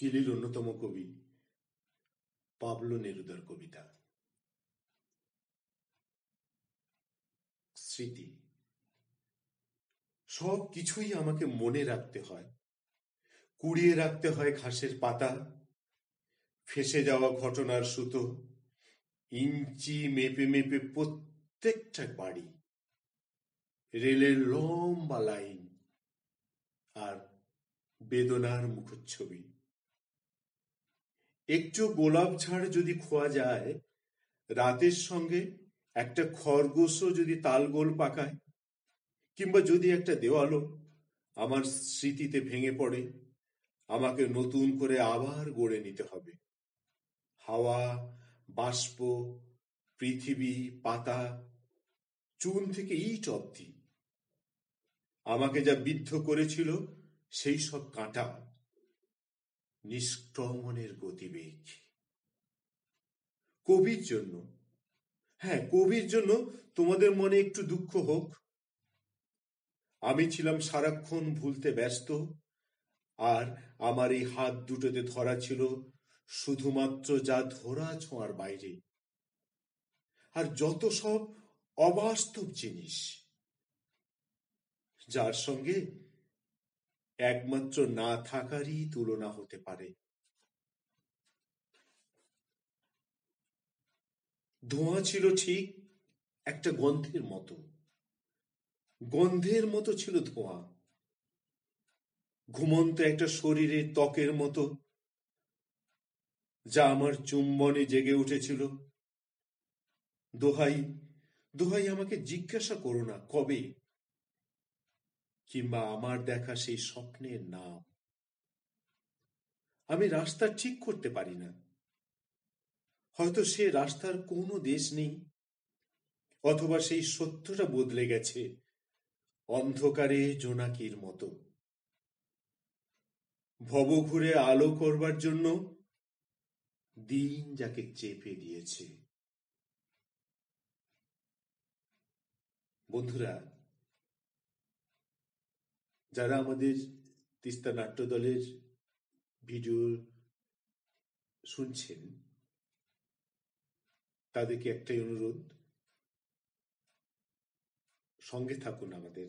চিলির অন্যতম কবি পাবলো নেরুদার কবিতা স্মৃতি সব কিছুই আমাকে মনে রাখতে হয় কুড়িয়ে রাখতে হয় ঘাসের পাতা ফেসে যাওয়া ঘটনার সুতো ইঞ্চি মেপে মেপে প্রত্যেকটা বাড়ি রেলের লম্বা লাইন আর বেদনার মুখচ্ছবি একটু গোলাপ ঝাড় যদি খোয়া যায় রাতের সঙ্গে একটা খরগোশও যদি তালগোল পাকায় কিংবা যদি একটা দেওয়ালও আমার স্মৃতিতে ভেঙে পড়ে আমাকে নতুন করে আবার গড়ে নিতে হবে হাওয়া বাষ্প পৃথিবী পাতা চুন থেকে ইট অব্দি আমাকে যা বিদ্ধ করেছিল সেই সব কাঁটা নিষ্ক্রমণের গতিবেগ কবির জন্য হ্যাঁ কবির জন্য তোমাদের মনে একটু দুঃখ হোক আমি ছিলাম সারাক্ষণ ভুলতে ব্যস্ত আর আমার এই হাত দুটোতে ধরা ছিল শুধুমাত্র যা ধরা ছোঁয়ার বাইরে আর যত সব অবাস্তব জিনিস যার সঙ্গে একমাত্র না থাকারই তুলনা হতে পারে। ধোঁয়া ছিল ঠিক একটা গন্ধের মতো। গন্ধের মতো ছিল ধোঁয়া। ঘুমন্ত একটা শরীরের ত্বকের মতো যা আমার চুম্বনে জেগে উঠেছিল দোহাই দোহাই আমাকে জিজ্ঞাসা করো না কবে কিংবা আমার দেখা সেই স্বপ্নের নাম আমি রাস্তা ঠিক করতে পারি না হয়তো সে রাস্তার কোনো দেশ নেই অথবা সেই সত্যটা বদলে গেছে অন্ধকারে জোনাকির মতো ভব ঘুরে আলো করবার জন্য দিন যাকে চেপে দিয়েছে বন্ধুরা যারা আমাদের তিস্তা নাট্য দলের ভিডিও শুনছেন তাদেরকে একটাই অনুরোধ সঙ্গে থাকুন আমাদের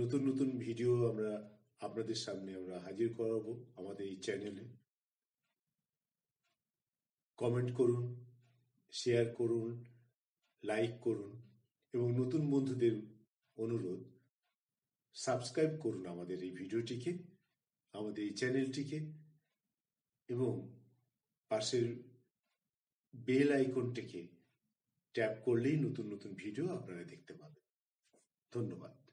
নতুন নতুন ভিডিও আমরা আপনাদের সামনে আমরা হাজির করাবো আমাদের এই চ্যানেলে কমেন্ট করুন শেয়ার করুন লাইক করুন এবং নতুন বন্ধুদের অনুরোধ সাবস্ক্রাইব করুন আমাদের এই ভিডিওটিকে আমাদের এই চ্যানেলটিকে এবং পাশের বেল আইকনটিকে ট্যাপ করলেই নতুন নতুন ভিডিও আপনারা দেখতে পাবেন ধন্যবাদ